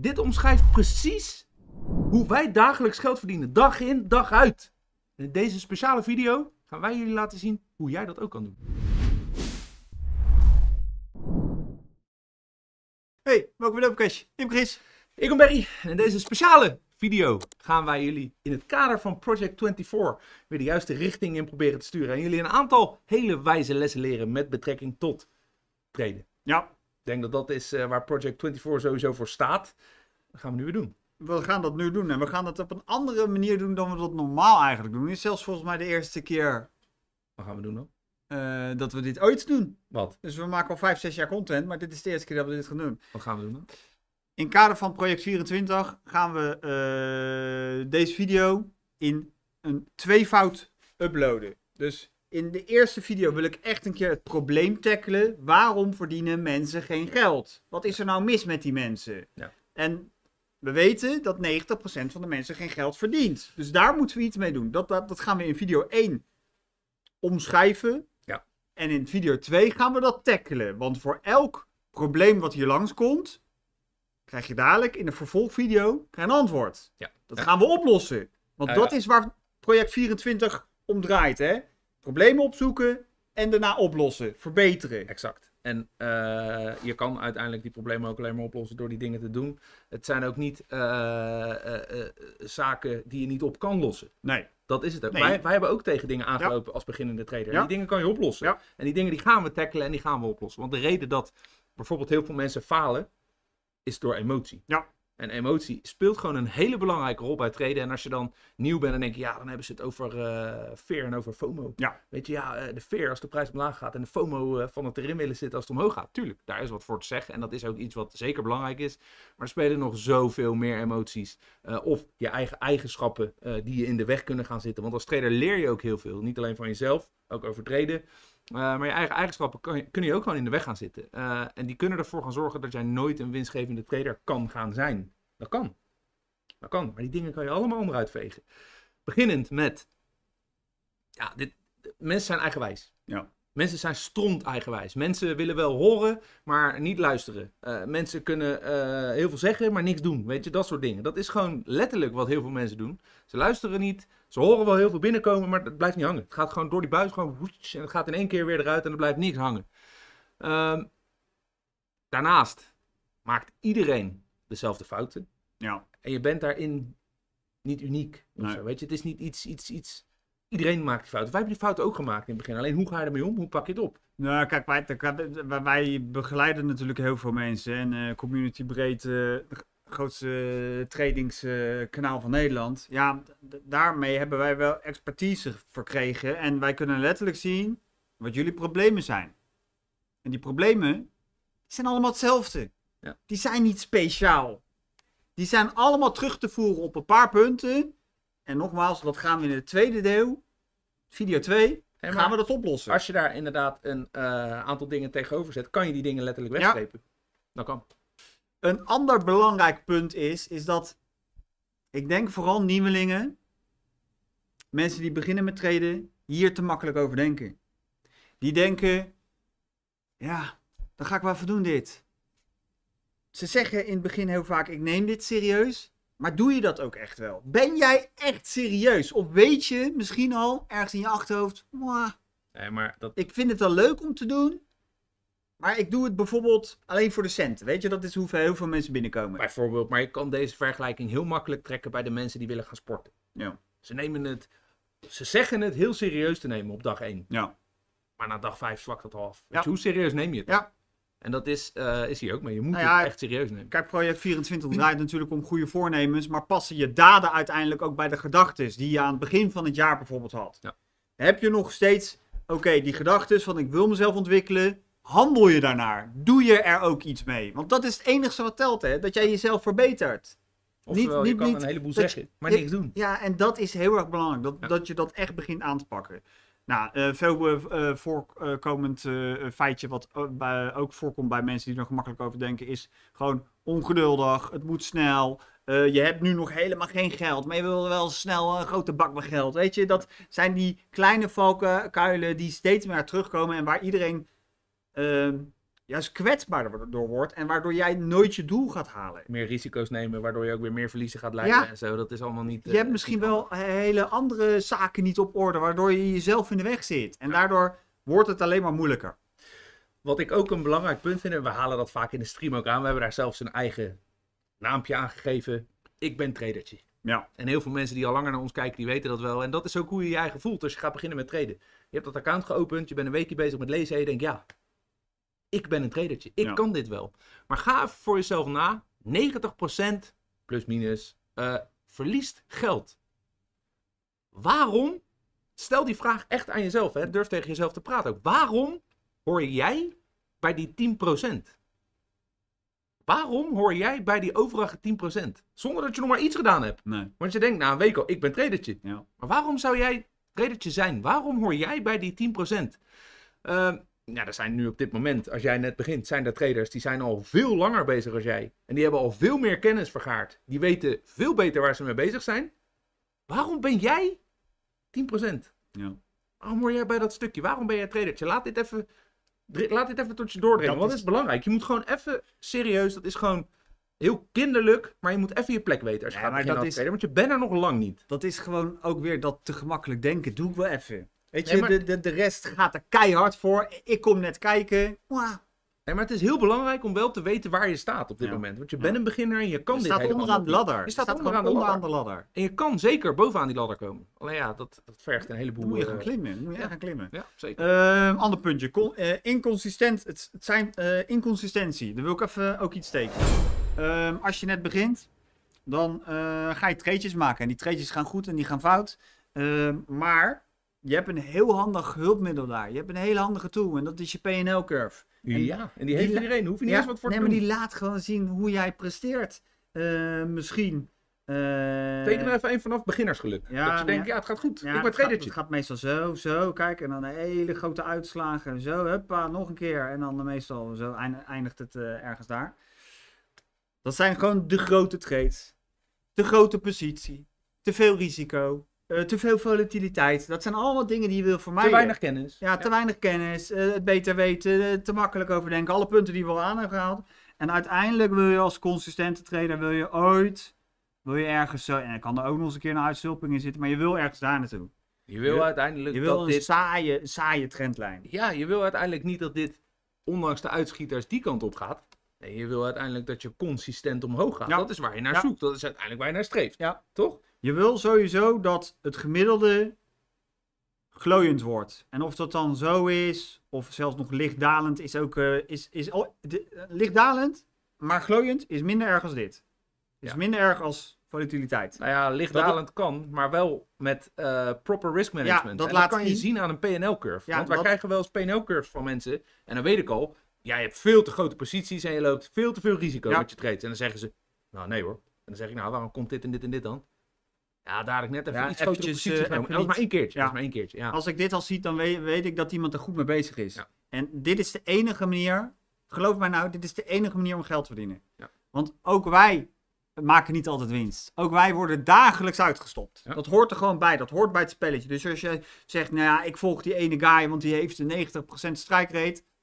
Dit omschrijft precies hoe wij dagelijks geld verdienen. Dag in, dag uit. En in deze speciale video gaan wij jullie laten zien hoe jij dat ook kan doen. Hey, welkom bij Cash. Ik ben Chris. Ik ben Berry. En in deze speciale video gaan wij jullie in het kader van Project 24 weer de juiste richting in proberen te sturen. En jullie een aantal hele wijze lessen leren met betrekking tot traden. Ja, denk dat dat is eh, waar Project 24 sowieso voor staat. Dat gaan we nu weer doen. We gaan dat nu doen en we gaan dat op een andere manier doen dan we dat normaal eigenlijk doen. Dit is zelfs volgens mij de eerste keer. Wat gaan we doen dan? Eh, dat we dit ooit doen. Wat? Dus we maken al 5, 6 jaar content, maar dit is de eerste keer dat we dit gaan doen. Wat gaan we doen dan? In kader van Project 24 gaan we eh, deze video in een tweevoud uploaden. Dus in de eerste video wil ik echt een keer het probleem tackelen. Waarom verdienen mensen geen geld? Wat is er nou mis met die mensen? Ja. En we weten dat 90% van de mensen geen geld verdient. Dus daar moeten we iets mee doen. Dat, dat, gaan we in video 1 omschrijven. Ja. En in video 2 gaan we dat tackelen. Want voor elk probleem wat hier langskomt, krijg je dadelijk in de vervolgvideo een antwoord. Ja. Dat gaan we oplossen. Want dat is waar project 24 om draait. Hè? problemen opzoeken en daarna oplossen, verbeteren. Exact. En eh, je kan uiteindelijk die problemen ook alleen maar oplossen door die dingen te doen. Het zijn ook niet eh, eh, zaken die je niet op kan lossen. Nee. Dat is het ook. Wij, wij, hebben ook tegen dingen aangelopen als beginnende trader. Die dingen kan je oplossen. Ja. En die dingen die gaan we tackelen en die gaan we oplossen. Want de reden dat bijvoorbeeld heel veel mensen falen, is door emotie. Ja. En emotie speelt gewoon een hele belangrijke rol bij traden. En als je dan nieuw bent en denk je, ja, dan hebben ze het over uh, fear en over FOMO. Ja. Weet je, ja, eh, de fear als de prijs omlaag gaat en de FOMO eh, van het erin willen zitten als het omhoog gaat. Tuurlijk, daar is wat voor te zeggen. En dat is ook iets wat zeker belangrijk is. Maar er spelen nog zoveel meer emoties of je eigen eigenschappen die je in de weg kunnen gaan zitten. Want als trader leer je ook heel veel. Niet alleen van jezelf, ook over treden. Eh, maar je eigen eigenschappen kunnen je ook gewoon in de weg gaan zitten. Eh, en die kunnen ervoor gaan zorgen dat jij nooit een winstgevende trader kan gaan zijn. Dat kan. Dat kan. Maar die dingen kan je allemaal onderuit vegen. Beginnend met. Ja, dit, mensen zijn eigenwijs. Ja. Mensen zijn stront eigenwijs. Mensen willen wel horen, maar niet luisteren. Eh, mensen kunnen heel veel zeggen, maar niks doen. Weet je, dat soort dingen. Dat is gewoon letterlijk wat heel veel mensen doen. Ze luisteren niet, ze horen wel heel veel binnenkomen, maar het blijft niet hangen. Het gaat gewoon door die buis, gewoon woets, en het gaat in één keer weer eruit en er blijft niks hangen. Ehm, daarnaast maakt iedereen dezelfde fouten. Ja. En je bent daarin niet uniek. weet je, het is niet iets, iets, iets. Iedereen maakt die fouten. Wij hebben die fouten ook gemaakt in het begin. Alleen hoe ga je ermee om? Hoe pak je het op? Nou, kijk, wij, wij, wij begeleiden natuurlijk heel veel mensen. En uh, community breed eh, grootste eh, tradingskanaal van Nederland. Ja, daarmee hebben wij wel expertise verkregen. En wij kunnen letterlijk zien wat jullie problemen zijn. En die problemen zijn allemaal hetzelfde. Ja. Die zijn niet speciaal. Die zijn allemaal terug te voeren op een paar punten. En nogmaals, dat gaan we in het tweede deel, video 2, gaan we dat oplossen. Als je daar inderdaad een eh, aantal dingen tegenover zet, kan je die dingen letterlijk wegstrepen. Ja. Dat kan. Een ander belangrijk punt is, is dat ik denk vooral nieuwelingen, mensen die beginnen met treden, hier te makkelijk over denken. Die denken, ja, dan ga ik wel voor doen dit. Ze zeggen in het begin heel vaak, ik neem dit serieus, maar doe je dat ook echt wel? Ben jij echt serieus? Of weet je misschien al ergens in je achterhoofd, maar dat... ik vind het wel leuk om te doen, maar ik doe het bijvoorbeeld alleen voor de centen. Weet je, dat is hoeveel heel veel mensen binnenkomen. Bijvoorbeeld, maar je kan deze vergelijking heel makkelijk trekken bij de mensen die willen gaan sporten. Ja. Ze nemen het, ze zeggen het heel serieus te nemen op dag 1. Ja. Maar na dag 5 zwakt dat al af. hoe serieus neem je het? Ja. En dat is, eh, is hier ook, maar je moet nou het echt serieus nemen. Kijk, Project 24 draait natuurlijk om goede voornemens, maar passen je daden uiteindelijk ook bij de gedachten die je aan het begin van het jaar bijvoorbeeld had? Ja. Heb je nog steeds, oké, die gedachten van ik wil mezelf ontwikkelen, handel je daarnaar? Doe je er ook iets mee? Want dat is het enige wat telt, hè? Dat jij jezelf verbetert. Of niet, niet, kan een heleboel zeggen, maar niks doen. Ja, en dat is heel erg belangrijk. Dat, dat je dat echt begint aan te pakken. Nou, uh, veel eh, eh, voorkomend feitje wat bij, ook voorkomt bij mensen die er gemakkelijk over denken is gewoon ongeduldig, het moet snel. je hebt nu nog helemaal geen geld, maar je wil wel snel een grote bak met geld. Weet je, dat zijn die kleine valkuilen die steeds meer terugkomen en waar iedereen uh, ehm, juist kwetsbaarder door wordt. En waardoor jij nooit je doel gaat halen. Meer risico's nemen, waardoor je ook weer meer verliezen gaat leiden en zo. Dat is allemaal niet. je hebt eh, misschien wel hele andere zaken niet op orde, waardoor je jezelf in de weg zit. En daardoor wordt het alleen maar moeilijker. Wat ik ook een belangrijk punt vind, en we halen dat vaak in de stream ook aan. We hebben daar zelfs een eigen naampje aan gegeven. Ik ben tradertje. Ja. En heel veel mensen die al langer naar ons kijken, die weten dat wel. En dat is ook hoe je je eigen voelt. Dus je gaat beginnen met traden. Je hebt dat account geopend, je bent een weekje bezig met lezen en je denkt, ja, ik ben een tradertje. Ik kan dit wel. Maar ga voor jezelf na. 90% plus minus eh, verliest geld. Waarom? Stel die vraag echt aan jezelf. Hè? Durf tegen jezelf te praten. Ook. Waarom hoor jij bij die 10%? Waarom hoor jij bij die overige 10%? Zonder dat je nog maar iets gedaan hebt. Nee. Want je denkt nou, een week al, ik ben tradertje. Ja. Maar waarom zou jij tradertje zijn? Waarom hoor jij bij die 10%? Uh, ja, er zijn nu op dit moment, als jij net begint, zijn er traders die zijn al veel langer bezig als jij. En die hebben al veel meer kennis vergaard. Die weten veel beter waar ze mee bezig zijn. Waarom ben jij 10%? Ja. Waarom hoor jij bij dat stukje? Waarom ben jij tradertje? Laat dit even, laat dit even tot je doordringen. Want dat is belangrijk. Je moet gewoon even serieus, dat is gewoon heel kinderlijk, maar je moet even je plek weten als je gaat maar is... want je bent er nog lang niet. Dat is gewoon ook weer dat te gemakkelijk denken. Doe ik wel even. Weet je, de, de, de rest gaat er keihard voor. Ik kom net kijken. Nee, maar het is heel belangrijk om wel te weten waar je staat op dit moment. Want je bent een beginner en je kan je dit helemaal onderaan de ladder. Je staat, onderaan, de, ladder. En je kan zeker bovenaan die ladder komen. Alleen ja, dat, dat vergt een heleboel... Dan moet je gaan eh, klimmen. moet je ja. gaan klimmen. Ja, zeker. Uh, ander puntje. Eh, inconsistent. Het, het zijn eh, inconsistentie. Daar wil ik even ook iets tegen. Ehm, als je net begint, dan ga je treetjes maken. En die treedjes gaan goed en die gaan fout. Ehm, maar je hebt een heel handig hulpmiddel daar. Je hebt een hele handige tool en dat is je PNL-curve. Ja, en die heeft iedereen. Hoef je niet eens wat voor nee, te doen. Nee, maar die laat gewoon zien hoe jij presteert. Eh, misschien. Eh, Teken er even een vanaf beginnersgeluk. Ja, dat je denkt, ja, het gaat goed. Ja, ik word tradertje. Het gaat, meestal zo, zo, kijk. En dan een hele grote uitslagen. Zo, huppa, nog een keer. En dan meestal zo eindigt het eh, ergens daar. Dat zijn gewoon de grote trades. De grote positie. Te veel risico. Eh, te veel volatiliteit. Dat zijn allemaal dingen die je wil vermijden. Te weinig kennis. Ja, te weinig kennis. Eh, het beter weten. Eh, te makkelijk overdenken. Alle punten die we al aan hebben gehaald. En uiteindelijk wil je als consistente trader, wil je ooit, wil je ergens zo, en ik kan er ook nog eens een keer een uitstulping in zitten, maar je wil ergens daar naartoe. Je wil uiteindelijk je wil dat een saaie, saaie trendlijn. Ja, je wil uiteindelijk niet dat dit, ondanks de uitschieters, die kant op gaat je wil uiteindelijk dat je consistent omhoog gaat. Dat is waar je naar zoekt. Dat is uiteindelijk waar je naar streeft. Toch? Je wil sowieso dat het gemiddelde glooiend wordt. En of dat dan zo is, of zelfs nog lichtdalend, is ook. Uh, is, is, oh, lichtdalend, maar glooiend is minder erg als dit. Is minder erg als volatiliteit. Nou ja, lichtdalend kan, maar wel met uh, proper risk management. Ja, dat, laat kan je zien aan een PNL-curve. Ja, Want wij dat... krijgen wel eens PNL-curves van mensen. En dan weet ik al, jij hebt veel te grote posities en je loopt veel te veel risico met je trades. En dan zeggen ze, nou nee hoor. En dan zeg ik, nou waarom komt dit en dit en dit dan? Ja, daar ik net even ja, iets groter grotere posities eh, Dat is maar één keertje. Ja. Dat is maar één keertje ja. Als ik dit al zie, dan weet, ik dat iemand er goed mee bezig is. En dit is de enige manier, geloof mij nou, dit is de enige manier om geld te verdienen. Want ook wij maken niet altijd winst. Ook wij worden dagelijks uitgestopt. Dat hoort er gewoon bij. Dat hoort bij het spelletje. Dus als je zegt, nou ja, ik volg die ene guy, want die heeft een 90% strike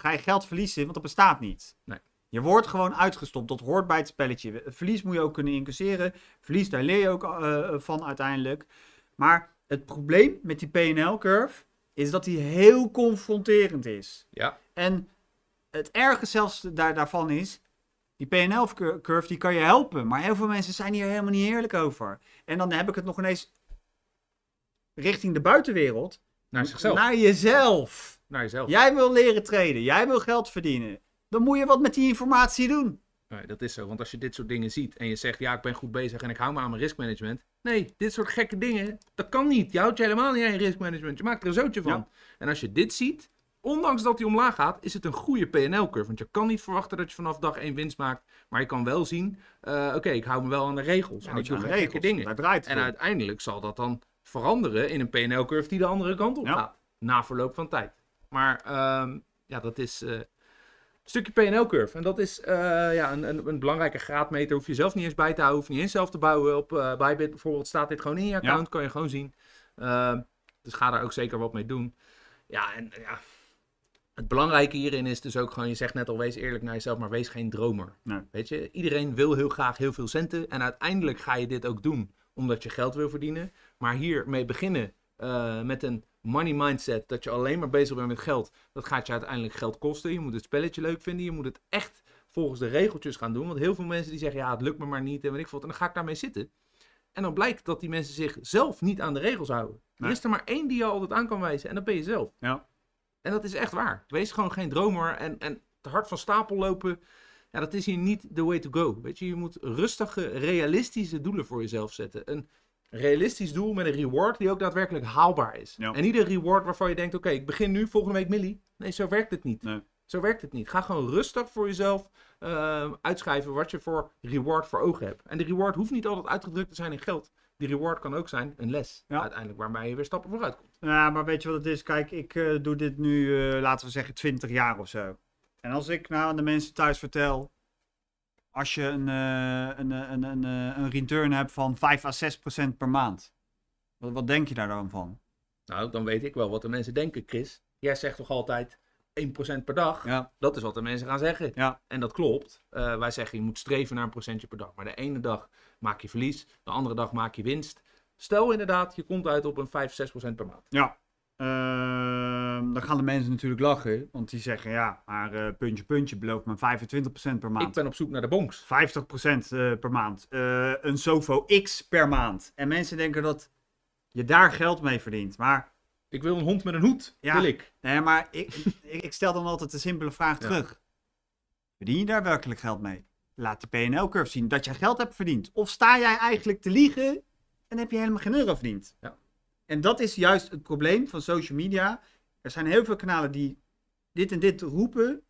ga je geld verliezen, want dat bestaat niet. Nee. Je wordt gewoon uitgestopt. Dat hoort bij het spelletje. Verlies moet je ook kunnen incasseren. Verlies, daar leer je ook eh, van uiteindelijk. Maar het probleem met die PNL-curve is dat die heel confronterend is. Ja. En het erge zelfs daar, daarvan is, die PNL-curve die kan je helpen. Maar heel veel mensen zijn hier helemaal niet eerlijk over. En dan heb ik het nog ineens richting de buitenwereld. Naar zichzelf. Naar jezelf naar jezelf. Jij wil leren traden, jij wil geld verdienen. Dan moet je wat met die informatie doen. Nee, dat is zo. Want als je dit soort dingen ziet en je zegt, ja, ik ben goed bezig en ik hou me aan mijn riskmanagement. Nee, dit soort gekke dingen, dat kan niet. Je houdt je helemaal niet aan je riskmanagement. Je maakt er een zootje van. En als je dit ziet, ondanks dat die omlaag gaat, is het een goede PNL-curve. Want je kan niet verwachten dat je vanaf dag één winst maakt. Maar je kan wel zien, eh, oké, ik hou me wel aan de regels. en ik doe gekke dingen. en uiteindelijk zal dat dan veranderen in een PNL-curve die de andere kant op ja. gaat. Na verloop van tijd. Maar ehm, ja, dat is eh, een stukje PNL-curve. En dat is eh, ja, een, een, een, belangrijke graadmeter. Hoef je zelf niet eens bij te houden. Hoef je niet eens zelf te bouwen. Op uh, Bybit bijvoorbeeld staat dit gewoon in je account. Kan je gewoon zien. Ehm, dus ga daar ook zeker wat mee doen. Ja, en ja. Het belangrijke hierin is dus ook gewoon, je zegt net al, wees eerlijk naar jezelf, maar wees geen dromer. Weet je, iedereen wil heel graag heel veel centen en uiteindelijk ga je dit ook doen omdat je geld wil verdienen. Maar hiermee beginnen met een money mindset, dat je alleen maar bezig bent met geld, dat gaat je uiteindelijk geld kosten. Je moet het spelletje leuk vinden, je moet het echt volgens de regeltjes gaan doen. Want heel veel mensen die zeggen, ja, het lukt me maar niet en wat ik voel, En dan ga ik daarmee zitten. En dan blijkt dat die mensen zichzelf niet aan de regels houden. Er is er maar één die je altijd aan kan wijzen en dat ben je zelf. Ja. En dat is echt waar. Wees gewoon geen dromer en, en te hard van stapel lopen. Ja, dat is hier niet the way to go. Weet je, je moet rustige, realistische doelen voor jezelf zetten. Een realistisch doel met een reward die ook daadwerkelijk haalbaar is. En niet een reward waarvan je denkt, oké, ik begin nu, volgende week Millie. Nee, zo werkt het niet. Nee. Zo werkt het niet. Ga gewoon rustig voor jezelf ehm, uitschrijven wat je voor reward voor ogen hebt. En de reward hoeft niet altijd uitgedrukt te zijn in geld. Die reward kan ook zijn een les. Uiteindelijk waarmee je weer stappen vooruit komt. Ja, maar weet je wat het is? Kijk, ik eh, doe dit nu, eh, laten we zeggen, 20 jaar of zo. En als ik nou aan de mensen thuis vertel, als je een, eh, eh, een, een, een, eh, een return hebt van 5 à 6 procent per maand. Wat, wat denk je daar dan van? Nou, dan weet ik wel wat de mensen denken, Chris. Jij zegt toch altijd 1% per dag? Ja. Dat is wat de mensen gaan zeggen. Ja. En dat klopt. wij zeggen je moet streven naar een procentje per dag. Maar de ene dag maak je verlies, de andere dag maak je winst. Stel inderdaad, je komt uit op een 5, 6% per maand. Ja. Ehm, dan gaan de mensen natuurlijk lachen. Want die zeggen, ja, maar eh, puntje, puntje, beloof me 25% per maand. Ik ben op zoek naar de bonks. 50% eh, per maand. Eh, een Sofo X per maand. En mensen denken dat je daar geld mee verdient. Maar... Ik wil een hond met een hoed, ja, wil ik. Nee, maar ik, ik, stel dan altijd de simpele vraag terug. Verdien je daar werkelijk geld mee? Laat de PNL-curve zien dat jij geld hebt verdiend. Of sta jij eigenlijk te liegen en heb je helemaal geen euro verdiend? Ja. En dat is juist het probleem van social media. Er zijn heel veel kanalen die dit en dit roepen.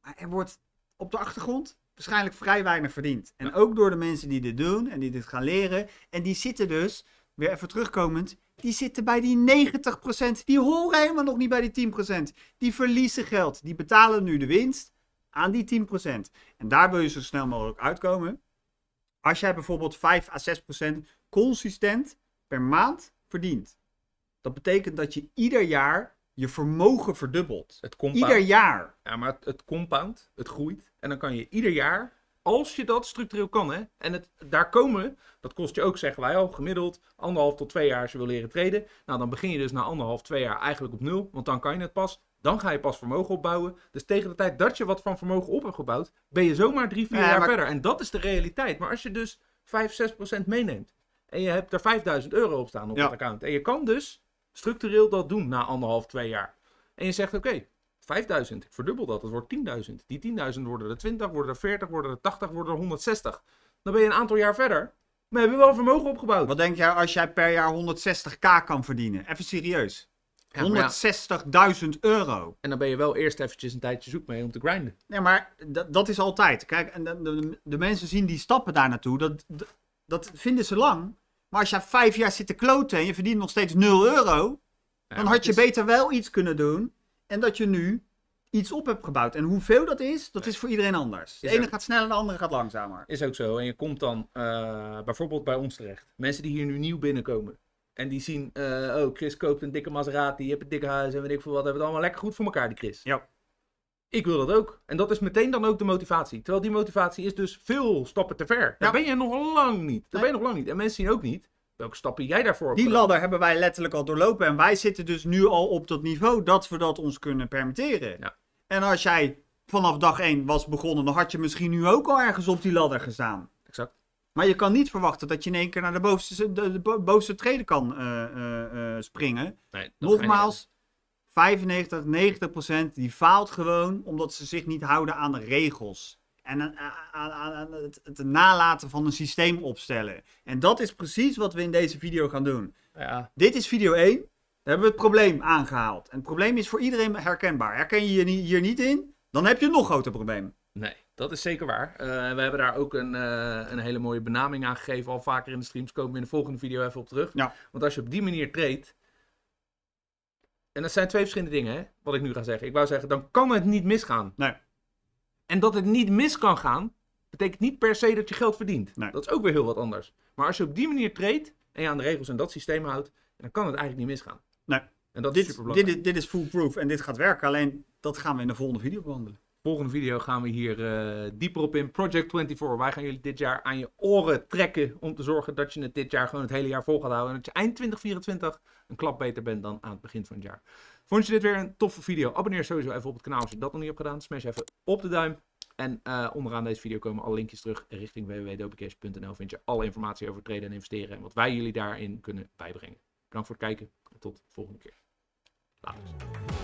Maar er wordt op de achtergrond waarschijnlijk vrij weinig verdiend. En ook door de mensen die dit doen en die dit gaan leren. En die zitten dus, weer even terugkomend, die zitten bij die 90%. Die horen helemaal nog niet bij die 10%. Die verliezen geld. Die betalen nu de winst aan die 10%. En daar wil je zo snel mogelijk uitkomen. Als jij bijvoorbeeld 5 à 6% consistent per maand verdient. Dat betekent dat je ieder jaar je vermogen verdubbelt. Het compound. Ieder jaar. Ja, maar het, compound, het groeit. En dan kan je ieder jaar, als je dat structureel kan, hè, en het, daar komen, dat kost je ook, zeggen wij al, gemiddeld anderhalf tot twee jaar als je wil leren treden. Nou, dan begin je dus na anderhalf, twee jaar eigenlijk op nul, want dan kan je het pas. Dan ga je pas vermogen opbouwen. Dus tegen de tijd dat je wat van vermogen op hebt gebouwd, ben je zomaar drie, vier jaar verder. En dat is de realiteit. Maar als je dus 5, 6 procent meeneemt en je hebt er 5000 euro op staan op het account en je kan dus structureel dat doen na anderhalf, twee jaar. En je zegt, oké, okay, 5000, ik verdubbel dat, dat wordt 10.000. Die 10.000 worden er 20, worden er 40, worden er 80, worden er 160. Dan ben je een aantal jaar verder, maar heb je wel vermogen opgebouwd. Wat denk jij als jij per jaar 160k kan verdienen? Even serieus. 160.000 euro. En dan ben je wel eerst eventjes een tijdje zoek mee om te grinden. Nee, maar dat is altijd. Kijk, en de, de, mensen zien die stappen daar naartoe. Dat, dat vinden ze lang. Maar als je vijf jaar zit te kloten en je verdient nog steeds 0 euro, dan had je beter wel iets kunnen doen. En dat je nu iets op hebt gebouwd. En hoeveel dat is, dat is voor iedereen anders. De ene gaat sneller, de andere gaat langzamer. Is ook zo. En je komt dan eh, bijvoorbeeld bij ons terecht. Mensen die hier nu nieuw binnenkomen. En die zien, eh, oh, Chris koopt een dikke Maserati, je hebt een dikke huis en weet ik veel wat. Hebben het allemaal lekker goed voor elkaar, die Chris. Ja ik wil dat ook. En dat is meteen dan ook de motivatie. Terwijl die motivatie is dus veel stappen te ver. Daar ben je nog lang niet. Daar ben je nog lang niet. En mensen zien ook niet welke stappen jij daarvoor hebt. Die ladder hebben wij letterlijk al doorlopen. En wij zitten dus nu al op dat niveau dat we dat ons kunnen permitteren. Ja. En als jij vanaf dag één was begonnen, dan had je misschien nu ook al ergens op die ladder gestaan. Exact. Maar je kan niet verwachten dat je in één keer naar de bovenste, de, bovenste treden kan eh, eh, eh, springen. Nee, Nogmaals, 95, 90 die faalt gewoon omdat ze zich niet houden aan de regels. En aan, aan, aan het, nalaten van een systeem opstellen. En dat is precies wat we in deze video gaan doen. Ja. Dit is video 1. Daar hebben we het probleem aangehaald. En het probleem is voor iedereen herkenbaar. Herken je je hier niet in, dan heb je een nog groter probleem. Nee, dat is zeker waar. Eh, we hebben daar ook een, eh, een hele mooie benaming aan gegeven. Al vaker in de streams komen we in de volgende video even op terug. Ja. Want als je op die manier treedt, en dat zijn twee verschillende dingen, hè, wat ik nu ga zeggen. Ik wou zeggen, dan kan het niet misgaan. Nee. En dat het niet mis kan gaan, betekent niet per se dat je geld verdient. Nee. Dat is ook weer heel wat anders. Maar als je op die manier treedt en je aan de regels en dat systeem houdt, dan kan het eigenlijk niet misgaan. Nee. En dat dit, Dit, dit is foolproof en dit gaat werken. Alleen dat gaan we in de volgende video behandelen. Volgende video gaan we hier eh, dieper op in. Project 24. Wij gaan jullie dit jaar aan je oren trekken. Om te zorgen dat je het dit jaar gewoon het hele jaar vol gaat houden. En dat je eind 2024 een klap beter bent dan aan het begin van het jaar. Vond je dit weer een toffe video? Abonneer sowieso even op het kanaal als je dat nog niet hebt gedaan. Smash even op de duim. En eh, onderaan deze video komen alle linkjes terug richting www.dopecash.nl. Vind je alle informatie over treden en investeren en wat wij jullie daarin kunnen bijbrengen. Bedankt voor het kijken en tot de volgende keer. Later.